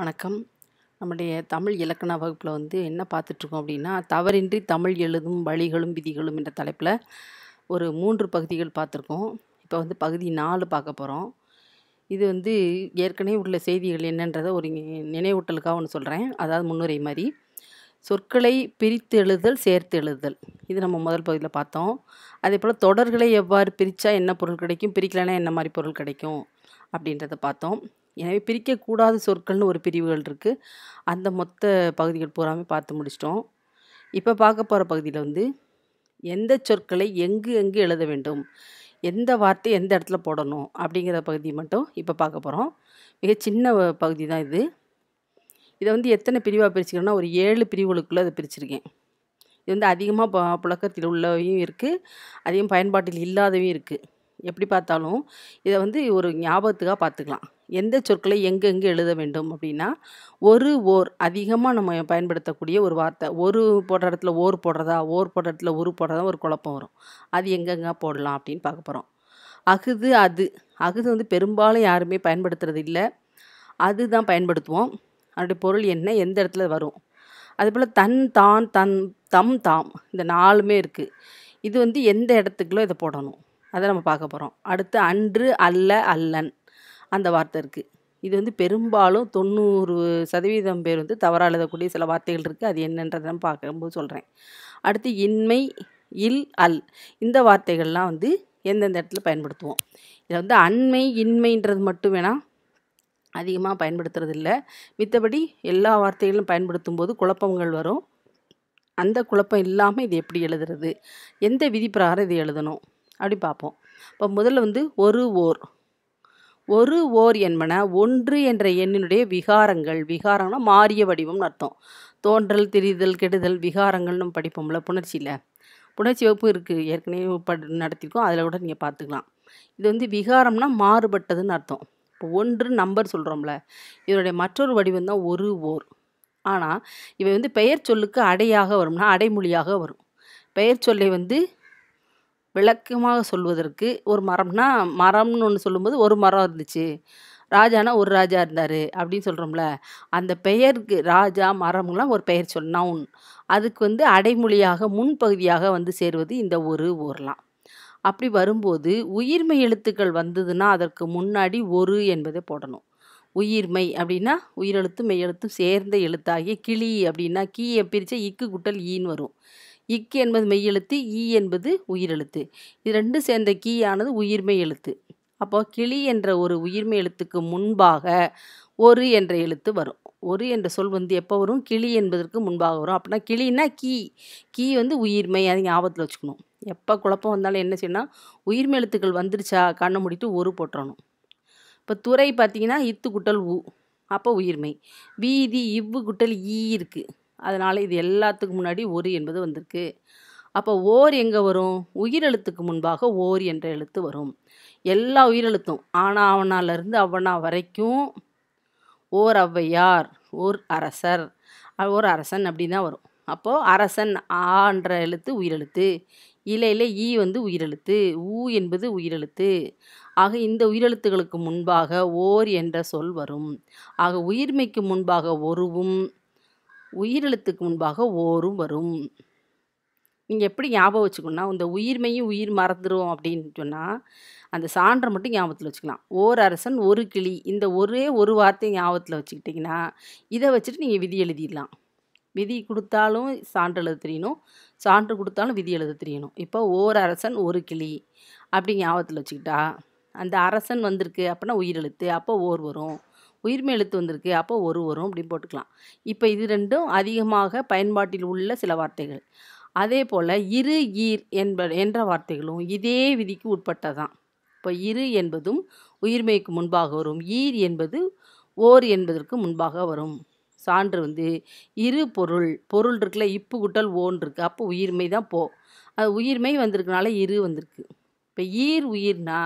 வணக்கம் நம்முடைய தமிழ் இலக்கண வகுப்பில் வந்து என்ன பார்த்துட்ருக்கோம் அப்படின்னா தவறின்றி தமிழ் எழுதும் வழிகளும் விதிகளும் என்ற தலைப்பில் ஒரு மூன்று பகுதிகள் பார்த்துருக்கோம் இப்போ வந்து பகுதி நாலு பார்க்க போகிறோம் இது வந்து ஏற்கனவே உள்ள செய்திகள் என்னன்றதை ஒரு நினைவூட்டலுக்காக ஒன்று சொல்கிறேன் அதாவது முன்னுரை மாதிரி சொற்களை பிரித்து எழுதுதல் சேர்த்து எழுதுதல் இது நம்ம முதல் பகுதியில் பார்த்தோம் அதே போல் தொடர்களை எவ்வாறு பிரித்தா என்ன பொருள் கிடைக்கும் பிரிக்கலைன்னா என்ன மாதிரி பொருள் கிடைக்கும் அப்படின்றத பார்த்தோம் எனவே பிரிக்கக்கூடாத சொற்கள்னு ஒரு பிரிவுகள் இருக்குது அந்த மொத்த பகுதிகள் பூராமே பார்த்து முடிச்சிட்டோம் இப்போ பார்க்க போகிற பகுதியில் வந்து எந்த சொற்களை எங்கு எங்கு எழுத வேண்டும் எந்த வார்த்தை எந்த இடத்துல போடணும் அப்படிங்கிற பகுதியை மட்டும் இப்போ பார்க்க போகிறோம் மிக சின்ன பகுதி தான் இது இதை வந்து எத்தனை பிரிவாக பிரிச்சுக்கிறேன்னா ஒரு ஏழு பிரிவுகளுக்குள்ளே அதை பிரிச்சிருக்கேன் இது வந்து அதிகமாக புழக்கத்தில் உள்ளவையும் இருக்குது அதிகம் பயன்பாட்டில் இல்லாதவையும் இருக்குது எப்படி பார்த்தாலும் இதை வந்து ஒரு ஞாபகத்துக்காக பார்த்துக்கலாம் எந்த சொற்களை எங்கெங்கு எழுத வேண்டும் அப்படின்னா ஒரு ஓர் அதிகமாக நம்ம பயன்படுத்தக்கூடிய ஒரு வார்த்தை ஒரு போடுற இடத்துல ஓர் போடுறதா ஓர் போடுற இடத்துல ஒரு போடுறதா ஒரு குழப்பம் வரும் அது எங்கெங்கே போடலாம் அப்படின்னு பார்க்க போகிறோம் அகுது அது அகுது வந்து பெரும்பாலும் யாருமே பயன்படுத்துறது இல்லை அது தான் பயன்படுத்துவோம் அதனுடைய பொருள் என்ன எந்த இடத்துல வரும் அதுபோல் தன் தான் தன் தம் தாம் இந்த நாலுமே இருக்குது இது வந்து எந்த இடத்துக்குள்ளோ இதை போடணும் அதை நம்ம பார்க்க போகிறோம் அடுத்து அன்று அல்ல அல்லன் அந்த வார்த்தை இருக்குது இது வந்து பெரும்பாலும் தொண்ணூறு சதவீதம் பேர் வந்து தவறாக எழுதக்கூடிய சில வார்த்தைகள் இருக்குது அது என்னன்றதை நம்ம பார்க்கும்போது சொல்கிறேன் அடுத்து இன்மை இல் அல் இந்த வார்த்தைகள்லாம் வந்து எந்தெந்த இடத்துல பயன்படுத்துவோம் இதை வந்து அண்மை இன்மைன்றது மட்டும் வேணால் அதிகமாக பயன்படுத்துறது இல்லை மித்தபடி எல்லா வார்த்தைகளும் பயன்படுத்தும் போது குழப்பங்கள் வரும் அந்த குழப்பம் இல்லாமல் இது எப்படி எழுதுறது எந்த விதி பிரகாரம் இது எழுதணும் அப்படி பார்ப்போம் இப்போ முதல்ல வந்து ஒரு ஓர் ஒரு ஓர் என்பன ஒன்று என்ற எண்ணினுடைய விகாரங்கள் விகாரம்னா மாறிய வடிவம்னு அர்த்தம் தோன்றல் திரிதல் கெடுதல் விகாரங்கள்னு படிப்போம்ல புணர்ச்சியில் புணர்ச்சி வகுப்பு இருக்குது ஏற்கனவே ப நடத்திருக்கோம் அதில் கூட நீங்கள் பார்த்துக்கலாம் இது வந்து விகாரம்னா மாறுபட்டதுன்னு அர்த்தம் இப்போ ஒன்று நம்பர் சொல்கிறோம்ல இதனுடைய மற்றொரு வடிவம் தான் ஒரு ஓர் ஆனால் இவை வந்து பெயர் சொல்லுக்கு அடையாக வரும்னா அடைமொழியாக வரும் பெயர் சொல்லை வந்து விளக்கமாக சொல்வதற்கு ஒரு மரம்னா மரம்னு ஒன்று சொல்லும்போது ஒரு மரம் இருந்துச்சு ராஜானா ஒரு ராஜா இருந்தார் அப்படின்னு சொல்கிறோம்ல அந்த பெயருக்கு ராஜா மரம்லாம் ஒரு பெயர் சொல் நவுன் அதுக்கு வந்து அடைமொழியாக முன்பகுதியாக வந்து சேருவது இந்த ஒரு ஊர்லாம் அப்படி வரும்போது உயிர்மை எழுத்துக்கள் வந்ததுன்னா அதற்கு முன்னாடி ஒரு என்பதை போடணும் உயிர்மை அப்படின்னா உயிரெழுத்தும் எழுத்தும் சேர்ந்த எழுத்தாகிய கிளி அப்படின்னா கீயை பிரித்தா இக்கு குட்டல் ஈன்னு வரும் இக்கு என்பது மெய்யெழுத்து ஈ என்பது உயிரெழுத்து இது ரெண்டும் சேர்ந்த கீ ஆனது உயிர்மெய் எழுத்து அப்போ கிளி என்ற ஒரு உயிர்மை எழுத்துக்கு முன்பாக ஒரு என்ற எழுத்து வரும் ஒரு என்ற சொல் வந்து எப்போ வரும் கிளி என்பதற்கு முன்பாக வரும் அப்படின்னா கிளின்னா கீ கீ வந்து உயிர்மை அது ஞாபகத்தில் வச்சுக்கணும் எப்போ குழப்பம் வந்தாலும் என்ன செய்யணும் உயிர்மை எழுத்துக்கள் வந்துருச்சா கண்ணை முடித்து ஒரு போட்டுறணும் இப்போ துறை பார்த்தீங்கன்னா இத்து குட்டல் உ அப்போ உயிர்மை வீதி இவ்வு குட்டல் ஈ இருக்குது அதனால் இது எல்லாத்துக்கு முன்னாடி ஒரு என்பது வந்திருக்கு அப்போ ஓர் எங்கே வரும் உயிரெழுத்துக்கு முன்பாக ஓர் என்ற எழுத்து வரும் எல்லா உயிரெழுத்தும் ஆனா அவனாலேருந்து அவனா வரைக்கும் ஓர் அவ்வையார் ஓர் அரசர் ஓர் அரசன் அப்படி தான் வரும் அப்போது அரசன் ஆன்ற எழுத்து உயிரெழுத்து இலையில் ஈ வந்து உயிரெழுத்து ஊ என்பது உயிரெழுத்து ஆக இந்த உயிரெழுத்துகளுக்கு முன்பாக ஓர் என்ற சொல் வரும் ஆக உயிர்மைக்கு முன்பாக ஒருவும் உயிரெழுத்துக்கு முன்பாக ஓரும் வரும் நீங்கள் எப்படி ஞாபகம் வச்சுக்கணும்னா இந்த உயிர்மையும் உயிர் மறந்துடும் அப்படின்னு சொன்னால் அந்த சான்றை மட்டும் ஞாபகத்தில் வச்சுக்கலாம் ஓர் அரசன் ஒரு கிளி இந்த ஒரே ஒரு வார்த்தையை ஞாபகத்தில் வச்சுக்கிட்டிங்கன்னா இதை வச்சுட்டு நீங்கள் விதி எழுதிடலாம் விதி கொடுத்தாலும் சான்று எழுத தெரியணும் சான்று கொடுத்தாலும் விதி எழுத தெரியணும் இப்போ ஓர் அரசன் ஒரு கிளி அப்படி ஞாபகத்தில் வச்சுக்கிட்டா அந்த அரசன் வந்திருக்கு அப்படின்னா உயிரெழுத்து அப்போ ஓர் வரும் உயிர்மை எழுத்து வந்திருக்கு அப்போ ஒரு வரும் அப்படின்னு போட்டுக்கலாம் இப்போ இது ரெண்டும் அதிகமாக பயன்பாட்டில் உள்ள சில வார்த்தைகள் அதே போல் இரு ஈர் என்ப என்ற வார்த்தைகளும் இதே விதிக்கு உட்பட்டதான் இப்போ இரு என்பதும் உயிர்மைக்கு முன்பாக வரும் ஈர் என்பது ஓர் என்பதற்கு முன்பாக வரும் சான்று வந்து இரு பொருள் பொருள் இருக்குல்ல இப்பு குட்டல் ஓன் இருக்குது அப்போ உயிர்மை தான் போ அது உயிர்மை வந்திருக்கனால இரு வந்திருக்கு இப்போ ஈர் உயிர்னா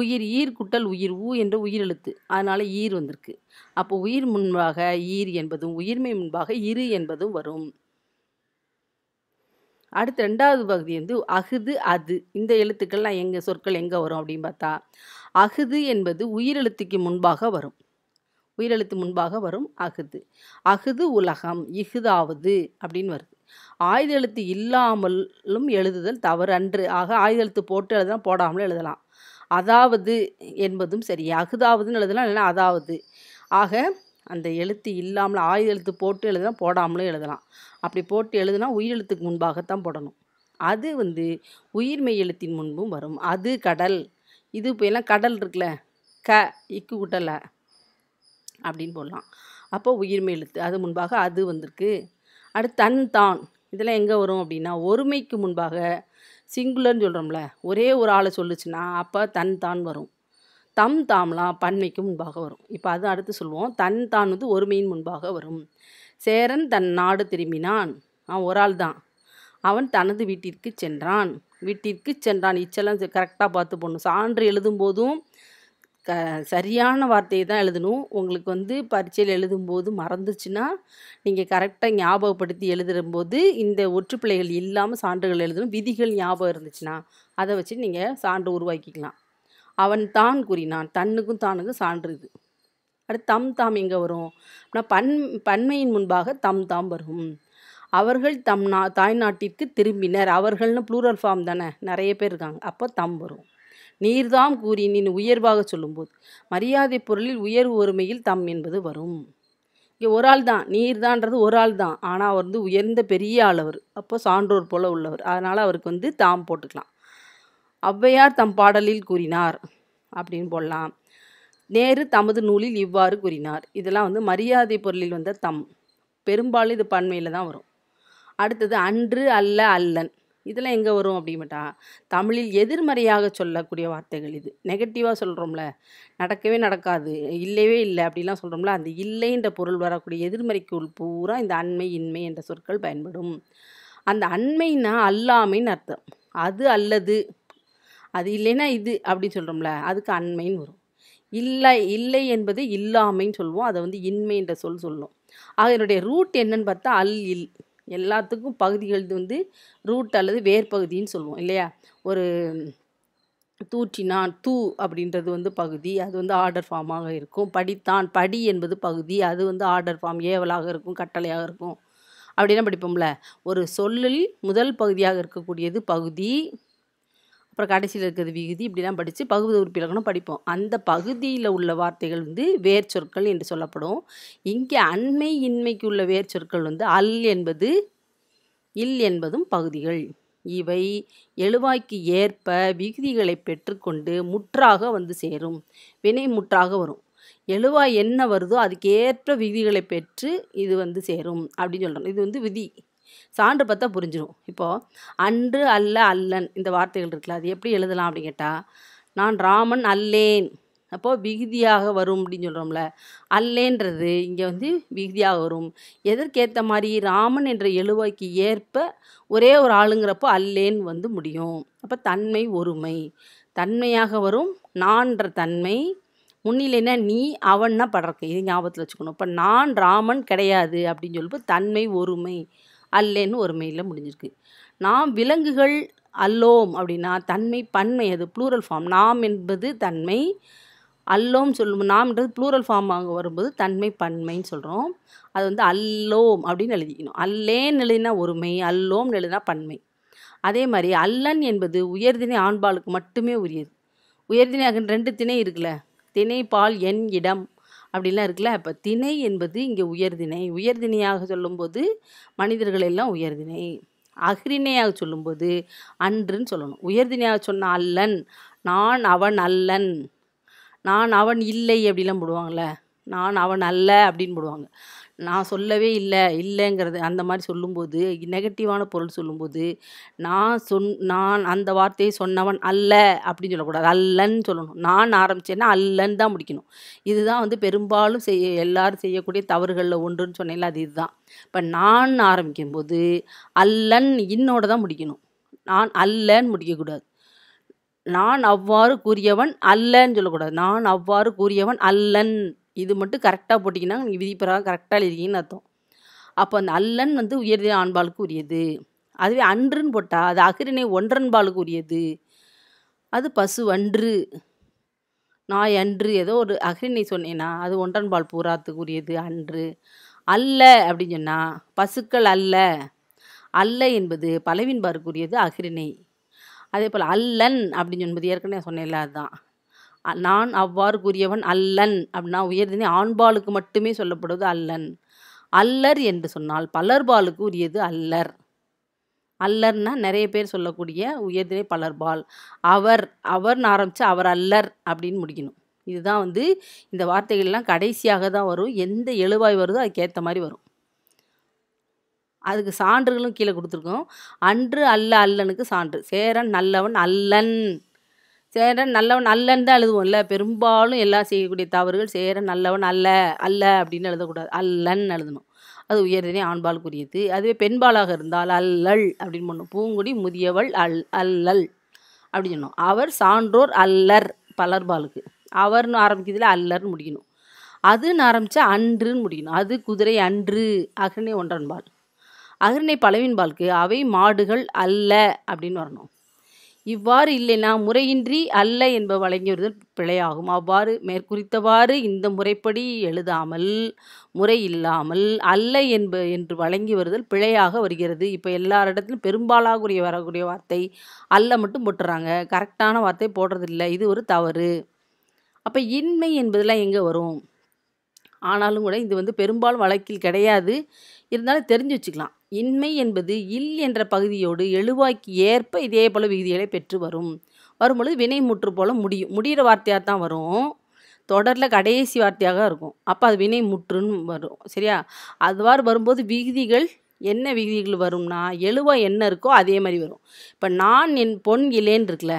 உயிர் ஈர் குட்டல் உயிர் ஊ என்ற உயிரெழுத்து அதனால் ஈர் வந்திருக்கு அப்போ உயிர் முன்பாக ஈர் என்பதும் உயிர்மை முன்பாக இரு என்பதும் வரும் அடுத்து ரெண்டாவது பகுதி வந்து அகுது அது இந்த எழுத்துக்கள்லாம் எங்கள் சொற்கள் எங்கே வரும் அப்படின்னு பார்த்தா அகுது என்பது உயிரெழுத்துக்கு முன்பாக வரும் உயிரெழுத்து முன்பாக வரும் அகுது அகுது உலகம் இகுதாவது அப்படின்னு வருது ஆயுத எழுத்து இல்லாமலும் எழுதுதல் தவறு அன்று ஆக ஆயுத எழுத்து போட்டு எழுதலாம் போடாமலும் எழுதலாம் அதாவது என்பதும் சரி அகுதாவதுன்னு எழுதலாம் இல்லைன்னா அதாவது ஆக அந்த எழுத்து இல்லாமல் ஆயுத எழுத்து போட்டு எழுதலாம் போடாமலும் எழுதலாம் அப்படி போட்டு எழுதுனா உயிரெழுத்துக்கு முன்பாகத்தான் போடணும் அது வந்து உயிர்மெய் எழுத்தின் முன்பும் வரும் அது கடல் இது இப்போ எல்லாம் கடல் இருக்குல்ல க இக்கு குட்டலை அப்படின்னு போடலாம் அப்போ உயிர்மெய் எழுத்து அது முன்பாக அது வந்திருக்கு அடுத்து தன் தான் இதெல்லாம் எங்கே வரும் அப்படின்னா ஒருமைக்கு முன்பாக சிங்குலர்னு சொல்கிறோம்ல ஒரே ஒரு ஆளை சொல்லுச்சுன்னா அப்போ தன் தான் வரும் தம் தாம்லாம் பன்மைக்கு முன்பாக வரும் இப்போ அது அடுத்து சொல்லுவோம் தன் தான் வந்து ஒருமையின் முன்பாக வரும் சேரன் தன் நாடு திரும்பினான் அவன் ஒரு ஆள் தான் அவன் தனது வீட்டிற்கு சென்றான் வீட்டிற்கு சென்றான் இச்செல்லாம் கரெக்டாக பார்த்து போடணும் சான்று எழுதும்போதும் க சரியான வார்த்தையை தான் எழுதணும் உங்களுக்கு வந்து பரீட்சையில் எழுதும்போது மறந்துச்சுன்னா நீங்கள் கரெக்டாக ஞாபகப்படுத்தி எழுதும்போது இந்த ஒற்றுப்பிள்ளைகள் இல்லாமல் சான்றுகள் எழுதணும் விதிகள் ஞாபகம் இருந்துச்சுன்னா அதை வச்சு நீங்கள் சான்று உருவாக்கிக்கலாம் அவன் தான் கூறினான் தன்னுக்கும் தானுக்கும் சான்று இது அடுத்து தம் தாம் எங்கே வரும் நான் பன் பன்மையின் முன்பாக தம் தாம் வரும் அவர்கள் தம் நா தாய்நாட்டிற்கு திரும்பினர் அவர்கள்னு ப்ளூரல் ஃபார்ம் தானே நிறைய பேர் இருக்காங்க அப்போ தம் வரும் நீர்தாம் கூறி நின் உயர்வாக சொல்லும்போது மரியாதை பொருளில் உயர்வு ஒருமையில் தம் என்பது வரும் இங்கே ஒரு ஆள் தான் நீர்தான்றது ஒரு ஆள் தான் ஆனால் அவர் வந்து உயர்ந்த பெரிய ஆளவர் அப்போ சான்றோர் போல உள்ளவர் அதனால் அவருக்கு வந்து தாம் போட்டுக்கலாம் ஔவையார் தம் பாடலில் கூறினார் அப்படின்னு போடலாம் நேரு தமது நூலில் இவ்வாறு கூறினார் இதெல்லாம் வந்து மரியாதை பொருளில் வந்த தம் பெரும்பாலும் இது பண்மையில் தான் வரும் அடுத்தது அன்று அல்ல அல்லன் இதெல்லாம் எங்கே வரும் அப்படிமட்டா தமிழில் எதிர்மறையாக சொல்லக்கூடிய வார்த்தைகள் இது நெகட்டிவாக சொல்கிறோம்ல நடக்கவே நடக்காது இல்லவே இல்லை அப்படிலாம் சொல்கிறோம்ல அந்த இல்லைன்ற பொருள் வரக்கூடிய எதிர்மறைக்குள் பூரா இந்த அண்மை இன்மை என்ற சொற்கள் பயன்படும் அந்த அண்மைன்னா அல்லாமைன்னு அர்த்தம் அது அல்லது அது இல்லைன்னா இது அப்படின்னு சொல்கிறோம்ல அதுக்கு அண்மைன்னு வரும் இல்லை இல்லை என்பது இல்லாமைன்னு சொல்லுவோம் அதை வந்து இன்மை என்ற சொல் சொல்லும் ஆக என்னுடைய ரூட் என்னன்னு பார்த்தா அல் இல் எல்லாத்துக்கும் பகுதிகள் வந்து ரூட் அல்லது வேர் பகுதின்னு சொல்லுவோம் இல்லையா ஒரு தூற்றினான் தூ அப்படின்றது வந்து பகுதி அது வந்து ஆர்டர் ஃபார்மாக இருக்கும் படித்தான் படி என்பது பகுதி அது வந்து ஆர்டர் ஃபார்ம் ஏவலாக இருக்கும் கட்டளையாக இருக்கும் அப்படின்னா படிப்போம்ல ஒரு சொல்லில் முதல் பகுதியாக இருக்கக்கூடியது பகுதி அப்புறம் கடைசியில் இருக்கிறது விகுதி இப்படிலாம் படித்து பகுதி உறுப்பினர்களும் படிப்போம் அந்த பகுதியில் உள்ள வார்த்தைகள் வந்து வேர் சொற்கள் என்று சொல்லப்படும் இங்கே அண்மை இன்மைக்கு உள்ள வேர் சொற்கள் வந்து அல் என்பது இல் என்பதும் பகுதிகள் இவை எழுவாய்க்கு ஏற்ப விகுதிகளை பெற்றுக்கொண்டு முற்றாக வந்து சேரும் வினை முற்றாக வரும் எழுவாய் என்ன வருதோ அதுக்கேற்ற விதிகளை பெற்று இது வந்து சேரும் அப்படின்னு சொல்கிறோம் இது வந்து விதி சான்று பார்த்தா புரிஞ்சிடும் இப்போது அன்று அல்ல அல்லன் இந்த வார்த்தைகள் இருக்குல்ல அது எப்படி எழுதலாம் அப்படின்னு கேட்டால் நான் ராமன் அல்லேன் அப்போது விகுதியாக வரும் அப்படின்னு சொல்கிறோம்ல அல்லேன்றது இங்கே வந்து விகுதியாக வரும் எதற்கேற்ற மாதிரி ராமன் என்ற எழுவாய்க்கு ஏற்ப ஒரே ஒரு ஆளுங்கிறப்போ அல்லேன் வந்து முடியும் அப்போ தன்மை ஒருமை தன்மையாக வரும் நான்ற தன்மை முன்னிலைனா நீ அவன்னா படர்க்கை இது ஞாபகத்தில் வச்சுக்கணும் இப்போ நான் ராமன் கிடையாது அப்படின்னு சொல்லிட்டு தன்மை ஒருமை அல்லேன்னு ஒரு மெயிலில் முடிஞ்சிருக்கு நாம் விலங்குகள் அல்லோம் அப்படின்னா தன்மை பன்மை அது ப்ளூரல் ஃபார்ம் நாம் என்பது தன்மை அல்லோம் சொல்லும் நாம்ன்றது ப்ளூரல் ஃபார்ம் அங்கே வரும்போது தன்மை பன்மைன்னு சொல்கிறோம் அது வந்து அல்லோம் அப்படின்னு எழுதிக்கணும் அல்லேன்னு எழுதினா ஒருமை அல்லோம்னு எழுதினா பன்மை அதே மாதிரி அல்லன் என்பது உயர்தினை ஆண்பாளுக்கு மட்டுமே உரியது உயர்தினை ரெண்டு திணை இருக்குல்ல திணை பால் என் இடம் அப்படிலாம் இருக்குல்ல அப்போ திணை என்பது இங்கே உயர்திணை உயர்திணையாக சொல்லும்போது மனிதர்கள் எல்லாம் உயர்திணை அகிரிணையாக சொல்லும்போது அன்றுன்னு சொல்லணும் உயர்திணையாக சொன்ன அல்லன் நான் அவன் அல்லன் நான் அவன் இல்லை அப்படிலாம் போடுவாங்களே நான் அவன் அல்ல அப்படின்னு போடுவாங்க நான் சொல்லவே இல்லை இல்லைங்கிறது அந்த மாதிரி சொல்லும்போது நெகட்டிவான பொருள் சொல்லும்போது நான் சொன் நான் அந்த வார்த்தையை சொன்னவன் அல்ல அப்படின்னு சொல்லக்கூடாது அல்லன்னு சொல்லணும் நான் ஆரம்பித்தேன்னா அல்லன்னு தான் முடிக்கணும் இதுதான் வந்து பெரும்பாலும் செய்ய எல்லாரும் செய்யக்கூடிய தவறுகளில் ஒன்றுன்னு சொன்னேன்ல அது இதுதான் இப்போ நான் ஆரம்பிக்கும் போது அல்லன் இன்னோட தான் முடிக்கணும் நான் அல்லன்னு முடிக்கக்கூடாது நான் அவ்வாறு கூறியவன் அல்லன்னு சொல்லக்கூடாது நான் அவ்வாறு கூறியவன் அல்லன் இது மட்டும் கரெக்டாக போட்டிங்கன்னா நீங்கள் விதிப்பிறகாக கரெக்டாக எழுதிருக்கீங்கன்னு அர்த்தம் அப்போ அந்த அல்லன் வந்து உயர்தின ஆண்பாளுக்கு உரியது அதுவே அன்றுன்னு போட்டால் அது அகிரினை ஒன்றன்பாளுக்கு உரியது அது பசு அன்று நாய் அன்று ஏதோ ஒரு அகிரினை சொன்னேன்னா அது ஒன்றன்பால் பூராத்துக்கு உரியது அன்று அல்ல அப்படின்னு சொன்னால் பசுக்கள் அல்ல அல்ல என்பது பலவின்பாருக்குரியது அகிரினை அதே போல் அல்லன் அப்படின்னு சொன்னது ஏற்கனவே சொன்னேன்ல அதுதான் நான் அவ்வாறு கூறியவன் அல்லன் அப்படின்னா உயர்தினை ஆண்பாலுக்கு மட்டுமே சொல்லப்படுவது அல்லன் அல்லர் என்று சொன்னால் பலர்பாலுக்கு உரியது அல்லர் அல்லர்னா நிறைய பேர் சொல்லக்கூடிய உயர்தினை பலர்பால் அவர் அவர்னு ஆரம்பித்து அவர் அல்லர் அப்படின்னு முடிக்கணும் இதுதான் வந்து இந்த வார்த்தைகள்லாம் கடைசியாக தான் வரும் எந்த எழுவாய் வருதோ அதுக்கேற்ற மாதிரி வரும் அதுக்கு சான்றுகளும் கீழே கொடுத்துருக்கோம் அன்று அல்ல அல்லனுக்கு சான்று சேரன் நல்லவன் அல்லன் சேரன் நல்லவன் அல்லன்னு தான் எழுதுவோம்ல பெரும்பாலும் எல்லாம் செய்யக்கூடிய தவறுகள் சேரன் நல்லவன் அல்ல அல்ல அப்படின்னு எழுதக்கூடாது அல்லன்னு எழுதணும் அது உயர்தினை ஆண்பாலுக்குரியது அதுவே பெண்பாலாக இருந்தால் அல்லல் அப்படின்னு பண்ணும் பூங்குடி முதியவள் அல் அல்லல் அப்படின்னு சொன்னோம் அவர் சான்றோர் அல்லர் பலர்பாலுக்கு அவர்னு ஆரம்பிக்கிறதுல அல்லர்னு முடிக்கணும் அதுன்னு ஆரம்பித்தா அன்றுன்னு முடிக்கணும் அது குதிரை அன்று அகனை ஒன்றன்பால் அகனை பலவின் அவை மாடுகள் அல்ல அப்படின்னு வரணும் இவ்வாறு இல்லைனா முறையின்றி அல்ல என்ப வழங்கியவர்கள் பிழையாகும் அவ்வாறு மேற்குறித்தவாறு இந்த முறைப்படி எழுதாமல் முறை இல்லாமல் அல்ல என்ப என்று வழங்கி வருதல் பிழையாக வருகிறது இப்போ எல்லாரிடத்திலும் பெரும்பாலாகுரிய வரக்கூடிய வார்த்தை அல்ல மட்டும் போட்டுறாங்க கரெக்டான வார்த்தை போடுறதில்லை இது ஒரு தவறு அப்போ இன்மை என்பதெல்லாம் எங்கே வரும் ஆனாலும் கூட இது வந்து பெரும்பாலும் வழக்கில் கிடையாது இருந்தாலும் தெரிஞ்சு வச்சுக்கலாம் இன்மை என்பது இல் என்ற பகுதியோடு எழுவாய்க்கு ஏற்ப இதே போல் விகுதிகளை பெற்று வரும் வரும்பொழுது வினை முற்று போல் முடியும் முடிகிற வார்த்தையாக தான் வரும் தொடரில் கடைசி வார்த்தையாக இருக்கும் அப்போ அது வினை முற்றுன்னு வரும் சரியா அதுவாறு வரும்போது விகுதிகள் என்ன விகுதிகள் வரும்னா எழுவாய் என்ன இருக்கோ அதே மாதிரி வரும் இப்போ நான் என் பொன் இலேன் இருக்குல்ல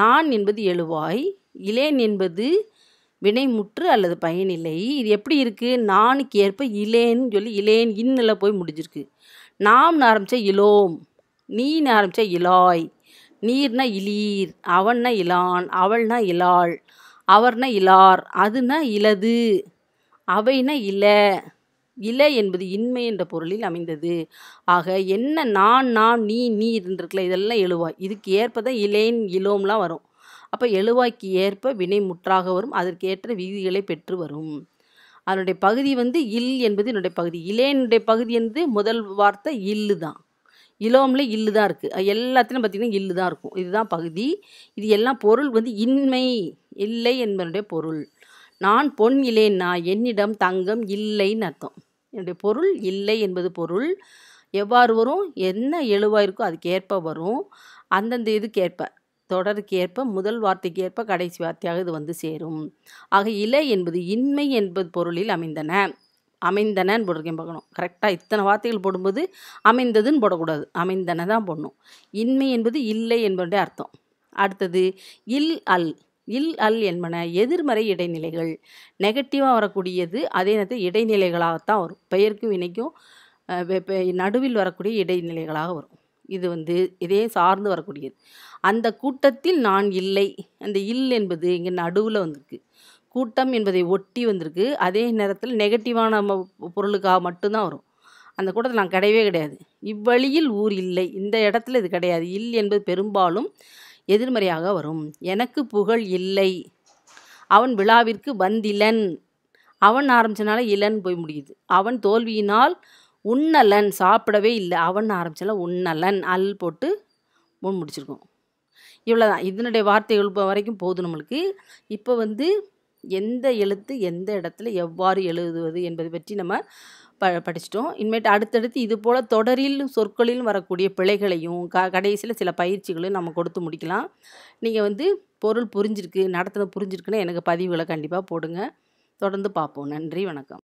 நான் என்பது எழுவாய் இலேன் என்பது வினை முற்று அல்லது பயனில்லை இது எப்படி இருக்குது நானுக்கு ஏற்ப இலேன்னு சொல்லி இலேன் இன்னில் போய் முடிஞ்சிருக்கு நாம்னு ஆரம்பித்த இலோம் நீன்னு ஆரம்பித்த இலாய் நீர்னா இலீர் அவன்னா இலான் அவள்னா இலாள் அவர்னா இலார் அதுனா இலது அவைனா இல இலை என்பது இன்மை என்ற பொருளில் அமைந்தது ஆக என்ன நான் நாம் நீ நீ இருந்திருக்கல இதெல்லாம் எழுவாய் இதுக்கு ஏற்ப தான் இலேன் இலோம்லாம் வரும் அப்போ எழுவாய்க்கு ஏற்ப வினை முற்றாக வரும் அதற்கேற்ற விதிகளை பெற்று வரும் அதனுடைய பகுதி வந்து இல் என்பது என்னுடைய பகுதி இலேனுடைய பகுதி என்பது முதல் வார்த்தை இல்லு தான் இலோமில் இல்லு தான் இருக்குது எல்லாத்துலையும் பார்த்திங்கன்னா இல்லு தான் இருக்கும் இதுதான் பகுதி இது எல்லாம் பொருள் வந்து இன்மை இல்லை என்பதனுடைய பொருள் நான் பொன் இலேன்னா என்னிடம் தங்கம் இல்லைன்னு அர்த்தம் என்னுடைய பொருள் இல்லை என்பது பொருள் எவ்வாறு வரும் என்ன எழுவாயிருக்கோ அதுக்கேற்ப வரும் அந்தந்த இதுக்கேற்ப தொடருக்கு ஏற்ப முதல் வார்த்தைக்கு ஏற்ப கடைசி வார்த்தையாக இது வந்து சேரும் ஆக இலை என்பது இன்மை என்பது பொருளில் அமைந்தன அமைந்தனன்னு போட்டிருக்கேன் பார்க்கணும் கரெக்டாக இத்தனை வார்த்தைகள் போடும்போது அமைந்ததுன்னு போடக்கூடாது அமைந்தன தான் போடணும் இன்மை என்பது இல்லை என்பதே அர்த்தம் அடுத்தது இல் அல் இல் அல் என்பன எதிர்மறை இடைநிலைகள் நெகட்டிவாக வரக்கூடியது அதே நேரத்தில் இடைநிலைகளாகத்தான் வரும் பெயருக்கும் வினைக்கும் நடுவில் வரக்கூடிய இடைநிலைகளாக வரும் இது வந்து இதே சார்ந்து வரக்கூடியது அந்த கூட்டத்தில் நான் இல்லை அந்த இல் என்பது இங்கே நடுவில் வந்திருக்கு கூட்டம் என்பதை ஒட்டி வந்திருக்கு அதே நேரத்தில் நெகட்டிவான பொருளுக்காக மட்டும்தான் வரும் அந்த கூட்டத்தில் நான் கிடையவே கிடையாது இவ்வழியில் ஊர் இல்லை இந்த இடத்துல இது கிடையாது இல் என்பது பெரும்பாலும் எதிர்மறையாக வரும் எனக்கு புகழ் இல்லை அவன் விழாவிற்கு வந்திலன் அவன் ஆரம்பிச்சனால இலன் போய் முடியுது அவன் தோல்வியினால் உண்ணலன் சாப்பிடவே இல்லை அவன் ஆரம்பிச்சல உண்ணலன் அல் போட்டு முன் முடிச்சிருக்கோம் இவ்வளோதான் இதனுடைய வார்த்தை எழுப்ப வரைக்கும் போதும் நம்மளுக்கு இப்போ வந்து எந்த எழுத்து எந்த இடத்துல எவ்வாறு எழுதுவது என்பதை பற்றி நம்ம ப படிச்சிட்டோம் இனிமேட்டு அடுத்தடுத்து இது போல் தொடரிலும் சொற்களிலும் வரக்கூடிய பிழைகளையும் க கடைசியில் சில பயிற்சிகளையும் நம்ம கொடுத்து முடிக்கலாம் நீங்கள் வந்து பொருள் புரிஞ்சிருக்கு நடத்தின புரிஞ்சிருக்குன்னா எனக்கு பதிவுகளை கண்டிப்பாக போடுங்க தொடர்ந்து பார்ப்போம் நன்றி வணக்கம்